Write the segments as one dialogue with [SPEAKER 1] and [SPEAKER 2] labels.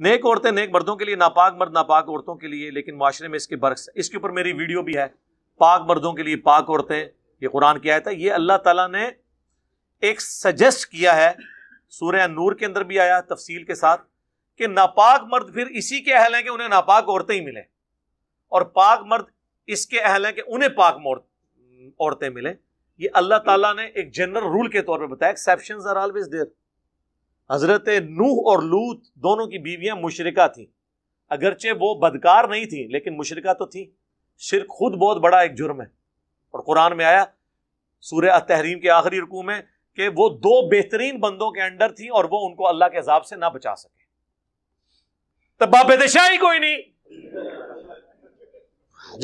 [SPEAKER 1] नेक औरतें नेक मर्दों के लिए नापाक मर्द नापाक औरतों के लिए लेकिन माशरे में इसके बरक्स इसके ऊपर मेरी वीडियो भी है पाक मर्दों के लिए पाक औरतें ये कुरान की आयत है ये अल्लाह ताला ने एक सजेस्ट किया है सूर्य नूर के अंदर भी आया तफसील के साथ कि नापाक मर्द फिर इसी के अहल है कि उन्हें नापाक औरतें ही मिले और पाक मर्द इसके अहल है कि उन्हें पाक औरतें मिले ये अल्लाह ताला ने एक जनरल रूल के तौर पर बताया एक्सेप्शन आर ऑलवेज हज़रत नूह और लूत दोनों की बीवियां मुशरका थीं अगरचे वो बदकार नहीं थी लेकिन मुशरका तो थी शिर खुद बहुत बड़ा एक जुर्म है और कुरान में आया सूर्य तहरीम के आखिरी रुकू में कि वो दो बेहतरीन बंदों के अंडर थी और वो उनको अल्लाह के अजाब से ना बचा सके तब ही कोई नहीं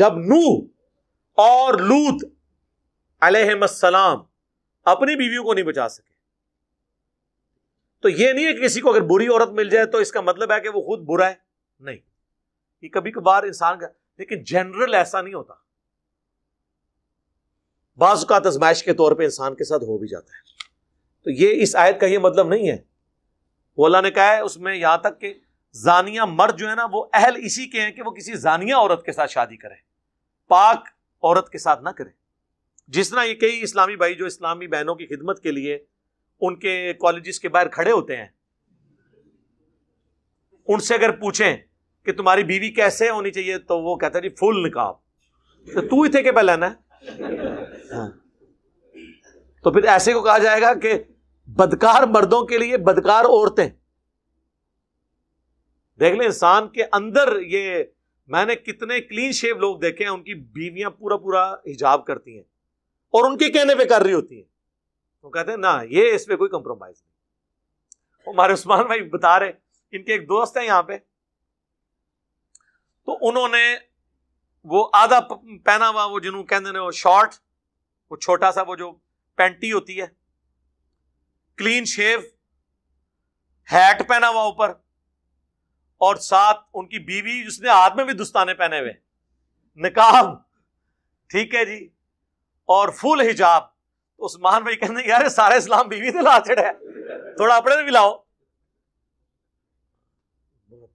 [SPEAKER 1] जब नूह और लूत अलहमसलाम अपनी बीवियों को नहीं बचा सके तो ये नहीं है कि किसी को अगर बुरी औरत मिल जाए तो इसका मतलब है कि वो खुद बुरा है नहीं ये कभी कभार इंसान का लेकिन जनरल ऐसा नहीं होता बाज का के तौर पे इंसान के साथ हो भी जाता है तो ये इस आयत का ये मतलब नहीं है वल्ला ने कहा है उसमें यहां तक कि जानिया मर्द जो है ना वो अहल इसी के हैं कि वो किसी जानिया औरत के साथ शादी करें पाक औरत के साथ ना करें जिस तरह ये कई इस्लामी भाई जो इस्लामी बहनों की खिदमत के लिए उनके कॉलेजेस के बाहर खड़े होते हैं उनसे अगर पूछें कि तुम्हारी बीवी कैसे होनी चाहिए तो वो कहता जी फुल निकाब तो तू ही थे के पहले ना हाँ। तो फिर ऐसे को कहा जाएगा कि बदकार मर्दों के लिए बदकार औरतें देख ले इंसान के अंदर ये मैंने कितने क्लीन शेव लोग देखे हैं उनकी बीवियां पूरा पूरा हिजाब करती हैं और उनके कहने पे कर रही होती हैं वो तो कहते हैं ना ये इसमें कोई कंप्रोमाइज नहीं हमारे उस्मान भाई बता रहे इनके एक दोस्त है यहाँ पे तो उन्होंने वो आधा पहना हुआ वो जिन्हों कहते हैं वो शॉर्ट वो छोटा सा वो जो पेंटी होती है क्लीन शेव हैट पहना हुआ ऊपर और साथ उनकी बीवी उसने हाथ में भी दुस्ताने पहने हुए निकाब ठीक है जी और फुल हिजाब तो उस्मान भाई कहने यार सारा इस्लाम बीवी से ला चढ़ा थोड़ा अपने भी लाओ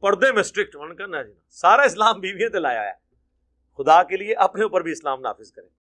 [SPEAKER 1] पर्दे में स्ट्रिक्ट मन करना जी सारा इस्लाम बीवियों से लाया है खुदा के लिए अपने ऊपर भी इस्लाम नाफिज करें